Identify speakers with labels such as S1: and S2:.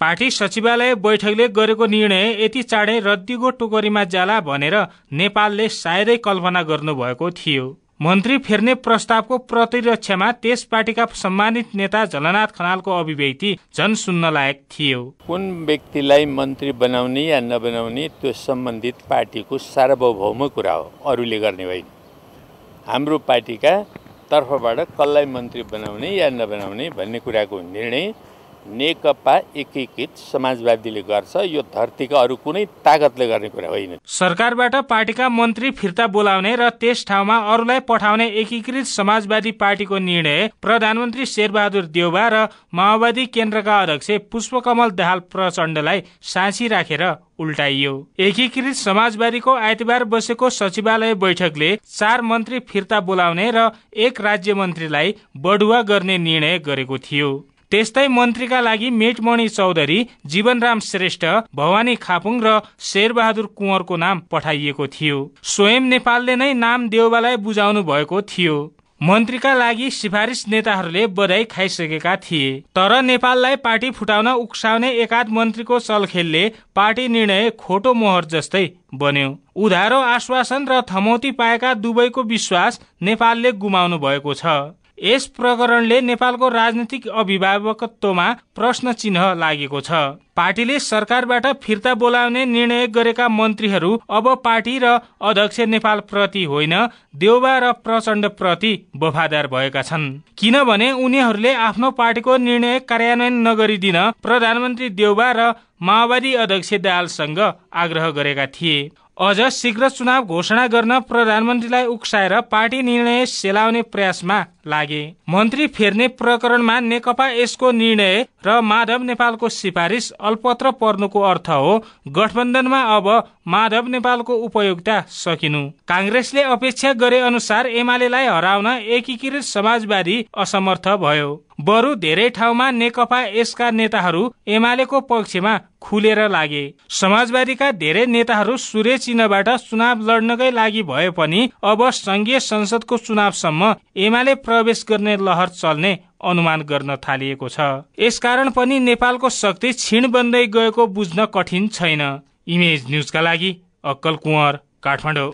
S1: Party सचिवालय बैठकले गरेको निर्णय यति चाँडै रद्दीको टोकरीमा जाला भनेर नेपालले सायदै कल्पना गर्नुभएको थियो मन्त्री फेर्ने प्रस्तावको प्रतिरक्षामा त्यस पार्टीका सम्मानित नेता झलनाथ खनालको अभिव्यक्ति झन सुन्न लायक थियो
S2: कुन व्यक्तिलाई मन्त्री बनाउने या नबनाउने त्यो सम्बन्धित पार्टीको सार्वभौम कुरा हो अरूले गर्ने होइन हाम्रो पार्टीका तर्फबाट कसलाई मन्त्री बनाउने या नबनाउने भन्ने कुराको निर्णय नेकपा एकीकृत समाजवादीले गर्छ यो धरतीका अरू कुनै तागतले गर्ने कुरा होइन
S1: सरकारबाट पार्टीका मन्त्री फिर्ता बोलाउने र त्यस ठाउँमा अरूलाई पठाउने एकीकृत समाजवादी पार्टीको निर्णय प्रधानमन्त्री शेरबहादुर देउवा र माओवादी केन्द्रका अध्यक्ष पुष्पकमल दाहाल प्रचण्डलाई साँची राखेर रा। उल्टाइयो एकीकृत समाजवादीको आइतबार बसेको सचिवालय बैठकले चार मन्त्री फिर्ता बोलाउने र एक राज्य मन्त्रीलाई बढुवा गर्ने निर्णय गरेको थियो त्यस्तै मन्त्रीका लागि मेटमणि चौधरी जीवनराम श्रेष्ठ भवानी खापुङ र शेरबहादुर कुँवरको नाम पठाइएको थियो स्वयं नेपालले नै नाम देउबालाई बुझाउनु भएको थियो मन्त्रीका लागि सिफारिस नेताहरूले बधाई खाइसकेका थिए तर नेपाललाई पार्टी फुटाउन उक्साउने एकाध मन्त्रीको चलखेलले पार्टी निर्णय खोटो मोहर जस्तै बन्यो उधारो आश्वासन र थमौती पाएका दुवैको विश्वास नेपालले गुमाउनु भएको छ यस प्रकरणले नेपालको राजनीतिक अभिभावकत्वमा प्रश्न चिन्ह लागेको छ पार्टीले सरकारबाट फिर्ता बोलाउने निर्णय गरेका मन्त्रीहरू अब पार्टी र अध्यक्ष नेपाल प्रति होइन देउबा र प्रचण्ड प्रति वफादार भएका छन् किनभने उनीहरूले आफ्नो पार्टीको निर्णय कार्यान्वयन नगरिदिन प्रधानमन्त्री देउबा र माओवादी अध्यक्ष दालसँग आग्रह गरेका थिए अझ शीघ्र चुनाव घोषणा गर्न प्रधानमन्त्रीलाई उक्साएर पार्टी निर्णय सेलाउने प्रयासमा लागे मन्त्री फेर्ने प्रकरणमा नेकपा यसको निर्णय र माधव नेपालको सिफारिस अल्पत्र पर्नुको अर्थ हो गठबन्धनमा अब माधव नेपालको उपयोगिता सकिनु काङ्ग्रेसले अपेक्षा गरे अनुसार एमालेलाई हराउन एकीकृत समाजवादी असमर्थ भयो बरु धेरै ठाउँमा नेकपा यसका नेताहरू एमालेको पक्षमा खुलेर लागे समाजवादीका धेरै नेताहरू सूर्य चिन्हबाट चुनाव लड्नकै लागि भए पनि अब संघीय संसदको चुनावसम्म एमाले प्रवेश गर्ने लहर चल्ने अनुमान गर्न थालिएको छ यसकारण पनि नेपालको शक्ति क्षीण बन्दै गएको बुझ्न कठिन छैन इमेज न्युजका लागि अक्कल कुँवर काठमाडौँ